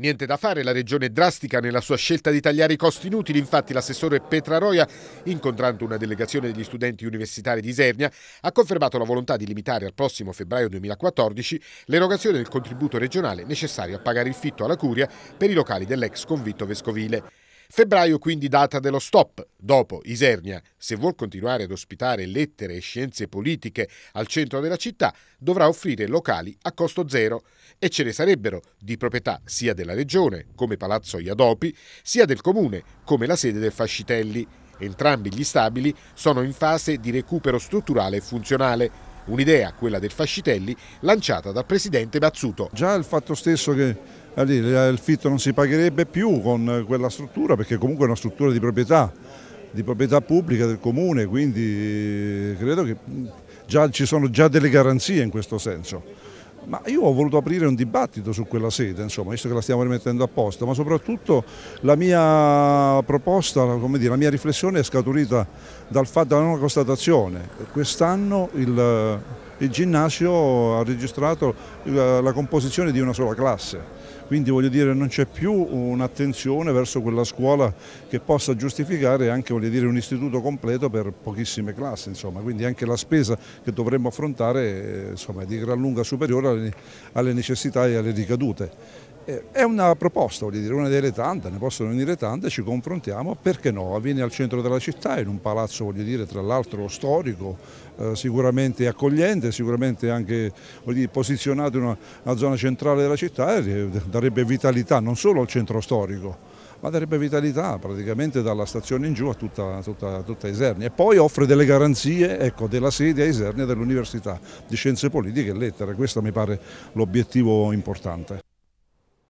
Niente da fare, la regione è drastica nella sua scelta di tagliare i costi inutili, infatti l'assessore Petraroia, incontrando una delegazione degli studenti universitari di Isernia, ha confermato la volontà di limitare al prossimo febbraio 2014 l'erogazione del contributo regionale necessario a pagare il fitto alla curia per i locali dell'ex convitto vescovile. Febbraio quindi data dello stop. Dopo Isernia, se vuol continuare ad ospitare lettere e scienze politiche al centro della città, dovrà offrire locali a costo zero e ce ne sarebbero di proprietà sia della regione, come Palazzo Iadopi, sia del comune, come la sede del Fascitelli. Entrambi gli stabili sono in fase di recupero strutturale e funzionale. Un'idea, quella del Fascitelli, lanciata dal presidente Bazzuto. Già il fatto stesso che eh, eh, il fitto non si pagherebbe più con eh, quella struttura perché comunque è una struttura di proprietà, di proprietà pubblica del comune, quindi credo che mm, già, ci sono già delle garanzie in questo senso. Ma io ho voluto aprire un dibattito su quella sede, insomma, visto che la stiamo rimettendo a posto, ma soprattutto la mia proposta, dire, la mia riflessione è scaturita dal fatto, da una constatazione. Quest'anno il il ginnasio ha registrato la, eh, la composizione di una sola classe quindi voglio dire non c'è più un'attenzione verso quella scuola che possa giustificare anche dire, un istituto completo per pochissime classi, insomma. quindi anche la spesa che dovremmo affrontare eh, insomma, è di gran lunga superiore alle, alle necessità e alle ricadute. Eh, è una proposta, voglio dire, una delle tante, ne possono venire tante, ci confrontiamo, perché no? Avviene al centro della città, in un palazzo, voglio dire, tra l'altro storico, eh, sicuramente accogliente, sicuramente anche dire, posizionato in una, una, zona centrale della città, e eh, darebbe vitalità non solo al centro storico, ma darebbe vitalità praticamente dalla stazione in giù a tutta, tutta, tutta Isernia. E poi offre delle garanzie ecco, della sede a Isernia dell'Università di Scienze Politiche e Lettere, questo mi pare l'obiettivo importante.